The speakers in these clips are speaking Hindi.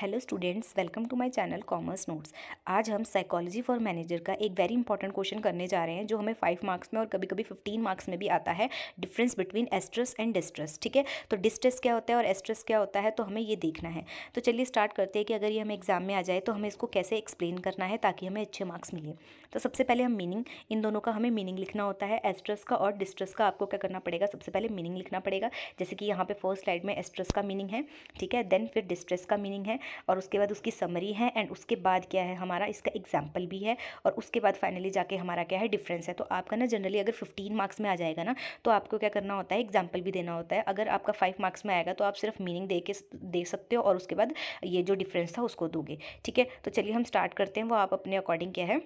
hello students welcome to my channel commerce notes आज हम साइकोलॉजी फॉर मैनेजर का एक वेरी इंपॉर्टेंट क्वेश्चन करने जा रहे हैं जो हमें फाइव मार्क्स में और कभी कभी फिफ्टीन मार्क्स में भी आता है difference between eustress and distress ठीक है तो डिस्ट्रेस क्या होता है और एस्ट्रेस क्या होता है तो हमें ये देखना है तो चलिए स्टार्ट करते हैं कि अगर ये हमें एग्जाम में आ जाए तो हमें इसको कैसे एक्सप्लेन करना है ताकि हमें अच्छे मार्क्स मिले तो सबसे पहले हम मीनिंग इन दोनों का हमें मीनिंग लिखना होता है एस्ट्रेस का और डिस्ट्रेस का आपको क्या करना पड़ेगा सबसे पहले मीनिंग लिखना पड़ेगा जैसे कि यहाँ पर फर्स्ट स्लाइड में एस्ट्रेस का मीनिंग है ठीक है देन फिर डिस्ट्रेस का मीनिंग है और उसके बाद उसकी समरी है एंड उसके बाद क्या है हमारा इसका एग्जाम्पल भी है और उसके बाद फाइनली जाके हमारा क्या है डिफरेंस है तो आपका ना जनरली अगर फिफ्टीन मार्क्स में आ जाएगा ना तो आपको क्या करना होता है एग्जाम्पल भी देना होता है अगर आपका फाइव मार्क्स में आएगा तो आप सिर्फ मीनिंग दे के दे सकते हो और उसके बाद ये जो डिफरेंस था उसको दोगे ठीक है तो चलिए हम स्टार्ट करते हैं वो आप अपने अकॉर्डिंग क्या है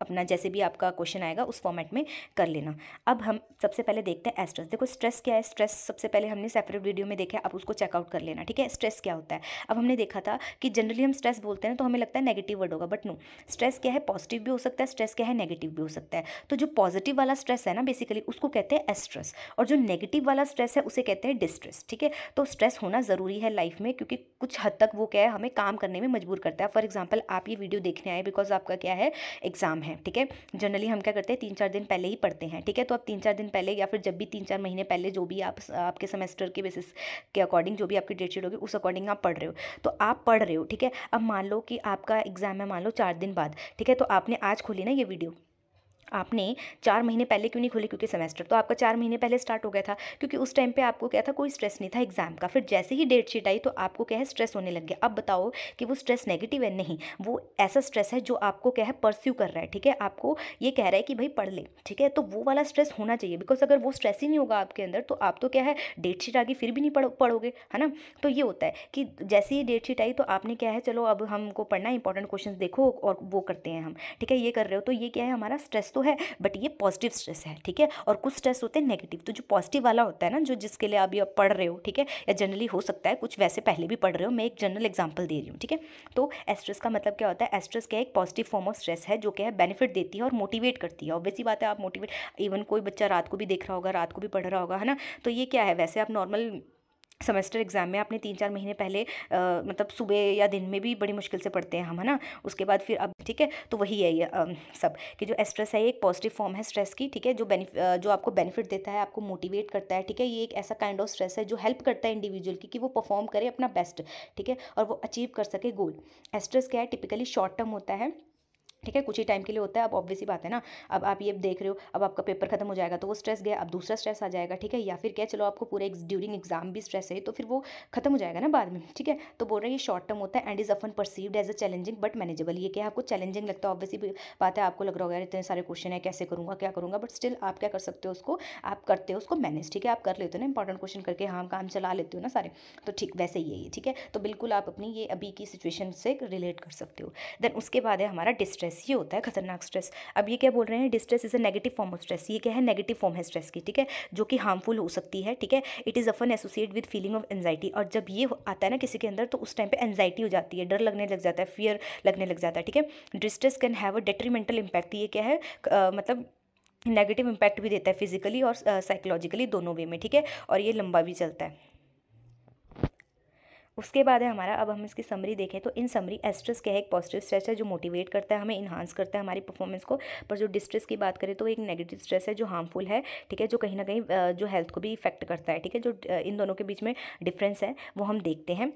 अपना जैसे भी आपका क्वेश्चन आएगा उस फॉर्मेट में कर लेना अब हम सबसे पहले देखते हैं स्ट्रेस देखो स्ट्रेस क्या है स्ट्रेस सबसे पहले हमने सेपरेट वीडियो में देखा है आप उसको चेकआउट कर लेना ठीक है स्ट्रेस क्या होता है अब हमने देखा था कि जनरली हम स्ट्रेस बोलते हैं तो हमें लगता है नेगेटिव वर्ड होगा बट नो स्ट्रेस क्या है पॉजिटिव भी हो सकता है स्ट्रेस क्या है नेगेटिव भी हो सकता है तो जो पॉजिटिव वाला स्ट्रेस है ना बेसिकली उसको कहते हैं स्ट्रेस और जो नेगेटिव वाला स्ट्रेस है उसे कहते हैं डिस्ट्रेस ठीक है तो स्ट्रेस होना ज़रूरी है लाइफ में क्योंकि कुछ हद तक वो क्या है हमें काम करने में मजबूर करता है फॉर एग्जाम्पल आप ये वीडियो देखने आए बिकॉज आपका क्या है एग्जाम है ठीक है जनरली हम क्या करते हैं तीन चार दिन पहले ही पढ़ते हैं ठीक है तो आप तीन चार दिन पहले या फिर जब भी तीन चार महीने पहले जो भी आप आपके सेमेस्टर के बेसिस के अकॉर्डिंग जो भी आपकी डेट शीट होगी उस अकॉर्डिंग आप पढ़ रहे हो तो आप पढ़ रहे हो ठीक है अब मान लो कि आपका एग्ज़ाम है मान लो चार दिन बाद ठीक है तो आपने आज खोली ना ये वीडियो आपने चार महीने पहले क्यों नहीं खोली क्योंकि सेमेस्टर तो आपका चार महीने पहले स्टार्ट हो गया था क्योंकि उस टाइम पे आपको क्या था कोई स्ट्रेस नहीं था एग्जाम का फिर जैसे ही डेट शीट आई तो आपको क्या है स्ट्रेस होने लग गया अब बताओ कि वो स्ट्रेस नेगेटिव है नहीं वो ऐसा स्ट्रेस है जो आपको क्या है परस्यू कर रहा है ठीक है आपको ये कह रहा है कि भाई पढ़ ले ठीक है तो वो वाला स्ट्रेस होना चाहिए बिकॉज अगर वो स्ट्रेस ही नहीं होगा आपके अंदर तो आप तो क्या है डेट शीट आगे फिर भी नहीं पढ़ पढ़ोगे है ना तो ये होता है कि जैसे ही डेट शीट आई तो आपने क्या है चलो अब हमको पढ़ना है इंपॉर्टेंट क्वेश्चन देखो और वो करते हैं हम ठीक है ये कर रहे हो तो ये क्या है हमारा स्ट्रेस तो है बट ये पॉजिटिव स्ट्रेस है ठीक है और कुछ स्ट्रेस होते हैं नेगेटिव तो जो पॉजिटिव वाला होता है ना जो जिसके लिए अभी आप पढ़ रहे हो ठीक है या जनरली हो सकता है कुछ वैसे पहले भी पढ़ रहे हो मैं एक जनरल एग्जाम्पल दे रही हूँ ठीक है तो एस्ट्रेस का मतलब क्या होता है एस्ट्रेस क्या एक पॉजिटिव फॉर्म ऑफ स्ट्रेस है जो क्या है बेनिफिट देती है और मोटिवेट करती है ऑब्वियसली बात है आप मोटिवेट इवन कोई बच्चा रात को भी देख रहा होगा रात को भी पढ़ रहा होगा है ना तो ये क्या है वैसे आप नॉर्मल सेमेस्टर एग्ज़ाम में आपने तीन चार महीने पहले आ, मतलब सुबह या दिन में भी बड़ी मुश्किल से पढ़ते हैं हम है ना उसके बाद फिर अब ठीक है तो वही है ये आ, सब कि जो स्ट्रेस है ये एक पॉजिटिव फॉर्म है स्ट्रेस की ठीक है जो बेनिफ जो आपको बेनिफिट देता है आपको मोटिवेट करता है ठीक है ये एक ऐसा काइंड ऑफ स्ट्रेस है जो हेल्प करता है इंडिविजुअल की कि वो परफॉर्म करे अपना बेस्ट ठीक है और वो अचीव कर सके गोल स्ट्रेस क्या है टिपिकली शॉर्ट टर्म होता है ठीक है कुछ ही टाइम के लिए होता है अब ऑब्वियस ही बात है ना अब आप ये देख रहे हो अब आपका पेपर खत्म हो जाएगा तो वो स्ट्रेस गया अब दूसरा स्ट्रेस आ जाएगा ठीक है या फिर क्या चलो आपको पूरे ड्यूरिंग एग्जाम भी स्ट्रेस है तो फिर वो खत्म हो जाएगा ना बाद में ठीक है तो बोल रहे हैं ये शॉर्ट टर्म होता है and is often perceived as a challenging but manageable ये क्या आपको चैलेंजिंग लगता है ऑब्वियसली बात है आपको लग रहा होगा इतने सारे क्वेश्चन है कैसे करूँगा क्या करूँगा बट स्टिल आप क्या कर सकते हो उसको आप करते हो उसको मैनेज ठीक है आप कर लेते हो ना इंपॉर्टेंट क्वेश्चन करके हाँ काम चला लेते हो ना सारे तो ठीक वैसे ही है ये ठीक है तो बिल्कुल आप अपनी ये अभी की सिचुएशन से रिलेट कर सकते हो देन उसके बाद है हमारा डिस्ट्रेस स्ट्रेस ये होता है खतरनाक स्ट्रेस अब ये क्या बोल रहे हैं distress is a negative form of stress ये क्या है नेगेटिव फॉर्म है स्ट्रेस की ठीक है जो कि हार्मफुल हो सकती है ठीक है it is often associate with feeling of anxiety और जब ये आता है ना किसी के अंदर तो उस टाइम पर एंगजाइटी हो जाती है डर लगने लग जाता है फियर लगने लग जाता है ठीक है distress can have a detrimental impact ये क्या है मतलब नेगेटिव इम्पैक्ट भी देता है फिजिकली और साइकोलॉजिकली दोनों वे में ठीक है और ये लंबा भी चलता है उसके बाद है हमारा अब हम इसकी समरी देखें तो इन समरी एस्ट्रेस क्या है एक पॉजिटिव स्ट्रेस है जो मोटिवेट करता है हमें इन्हांस करता है हमारी परफॉर्मेंस को पर जो डिस्ट्रेस की बात करें तो एक नेगेटिव स्ट्रेस है जो हार्मफुल है ठीक है जो कहीं ना कहीं जो हेल्थ को भी इफेक्ट करता है ठीक है जो इन दोनों के बीच में डिफ्रेंस है वो हम देखते हैं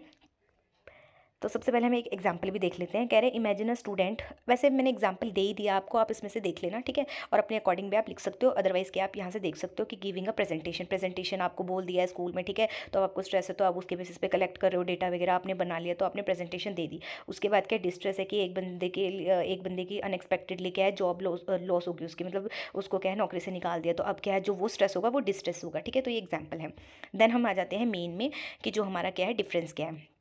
तो सबसे पहले हम एक एग्जाम्पल भी देख लेते हैं कह रहे हैं इमेजिन अ स्टूडेंट वैसे मैंने एग्जाम्पल दे ही दिया आपको आप इसमें से देख लेना ठीक है और अपने अकॉर्डिंग भी आप लिख सकते हो अदरवाइज़ के आप यहाँ से देख सकते हो कि गिविंग अ प्रेजेंटेशन प्रेजेंटेशन आपको बोल दिया है स्कूल में ठीक है तो आपको स्ट्रेस है तो आप उसके बेसिस पे कलेक्ट कर रहे हो डेटा वगैरह आपने बना लिया तो आपने प्रेजेंटेशन दे दी उसके बाद क्या डिस्ट्रेस है कि एक बंदे के एक बंदे की अनएक्सपेक्टेडली क्या है जॉब लॉस लॉस होगी उसकी मतलब उसको क्या है नौकरी से निकाल दिया तो अब क्या है जो वो स्ट्रेस होगा वो डिस्ट्रेस होगा ठीक है तो ये एग्जाम्पल है देन हम आ जाते हैं मेन में कि जो हमारा क्या है डिफरेंस क्या है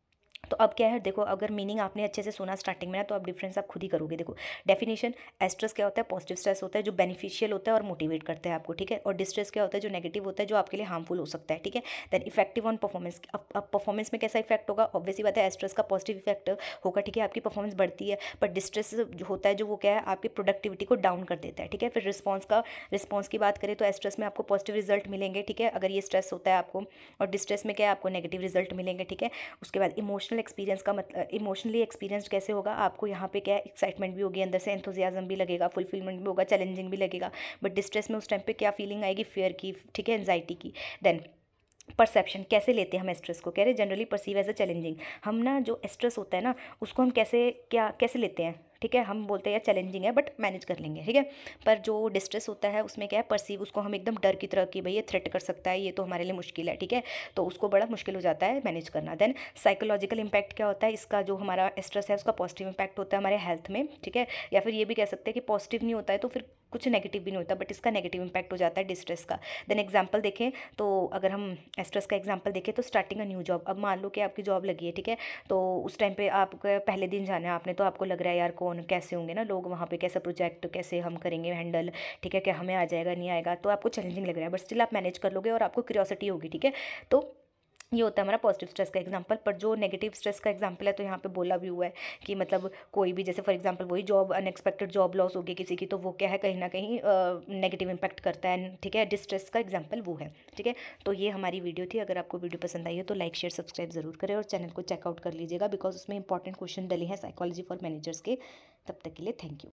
तो अब क्या है देखो अगर मीनिंग आपने अच्छे से सुना स्टार्टिंग में ना तो आप डिफरेंस आप खुद ही करोगे देखो डेफिनेशन एस्ट्रेस क्या होता है पॉजिटिव स्ट्रेस होता है जो बेनिफिशियल होता है और मोटिवेट करता है आपको ठीक है और डिस्ट्रेस क्या होता है जो नेगेटिव होता है जो आपके लिए हार्मफुल हो सकता है ठीक है देन इफेक्टिव ऑन परफॉर्मेंस अब परफॉर्मेंस में कैसा इफेक्ट होगा ऑब्वियसली बात है एस्ट्रेस का पॉजिटिव इफेक्ट होगा ठीक है आपकी परफॉर्मेंस बढ़ती है पर डिस्ट्रेस जो होता है जो वो क्या है आपकी प्रोडक्टिविटी को डाउन कर देता है ठीक है फिर रिस्पॉन्स का रिस्पॉन्स की बात करें तो एस्ट्रेस में आपको पॉजिटिव रिजल्ट मिलेंगे ठीक है अगर ये स्ट्रेस होता है आपको और डिस्ट्रेस में क्या है आपको नेगेटिव रिजल्ट मिलेंगे ठीक है उसके बाद इमोशनल इमोशनल एक्सपीरियंस का मतलब इमोशनली एक्सपीरियंस कैसे होगा आपको यहाँ पे क्या एक्साइटमेंट भी होगी अंदर से एंथोजियाजम भी लगेगा फुलफिलमेंट भी होगा चैलेंजिंग भी लगेगा बट डिस्ट्रेस में उस टाइम पे क्या फीलिंग आएगी फेयर की ठीक है एनजाइटी की देन परसेप्शन कैसे लेते हैं हम स्ट्रेस को कह रहे generally perceive as a challenging हम ना जो स्ट्रेस होता है ना उसको हम कैसे क्या कैसे लेते हैं ठीक है हम बोलते हैं चैलेंजिंग है बट मैनेज कर लेंगे ठीक है पर जो डिस्ट्रेस होता है उसमें क्या है परसीव उसको हम एकदम डर की तरह कि भाई ये थ्रेट कर सकता है ये तो हमारे लिए मुश्किल है ठीक है तो उसको बड़ा मुश्किल हो जाता है मैनेज करना देन साइकोलॉजिकल इम्पैक्ट क्या होता है इसका जो हमारा स्ट्रेस है उसका पॉजिटिव इम्पैक्ट होता है हमारे हेल्थ में ठीक है या फिर ये भी कह सकते हैं कि पॉजिटिव नहीं होता है तो फिर कुछ नेगेटिव भी नहीं होता बट इसका नेगेटिव इम्पैक्ट हो जाता है डिस्ट्रेस का देन एग्जाम्पल देखें तो अगर हम स्ट्रेस का एग्जाम्पल देखें तो स्टार्टिंग अ न्यू जॉब अब मान लो कि आपकी जॉब लगी है ठीक है तो उस टाइम पर आपको पहले दिन जाना है आपने तो आपको लग रहा है यार को कौन कैसे होंगे ना लोग वहाँ पे कैसा प्रोजेक्ट कैसे हम करेंगे हैंडल ठीक है क्या हमें आ जाएगा नहीं आएगा तो आपको चैलेंजिंग लग रहा है बट स्टिल आप मैनेज कर लोगे और आपको क्यूरियोसिटी होगी ठीक है तो ये होता है हमारा पॉजिटिव स्ट्रेस का एग्जाम्पल पर जो नेगेटिव स्ट्रेस का एग्जाम्पल है तो यहाँ पे बोला भी हुआ है कि मतलब कोई भी जैसे फॉर एग्जाम्पल वही जॉब अनएक्सपेक्टेड जॉब लॉस हो गई किसी की तो वो क्या है कहीं ना कहीं नेगेटिव इंपैक्ट करता है ठीक है डिस्ट्रेस का एग्जाम्पल वो है ठीक है तो ये हमारी वीडियो थी अगर आपको वीडियो पसंद आई है तो लाइक शेयर सब्सक्राइब जरूर करें और चैनल को चेकआउट कर लीजिएगा बिकॉज उसमें इंपॉर्टेंट क्वेश्चन डले हैं साइकोलॉजी फॉर मैनेजर्स के तब तक के लिए थैंक यू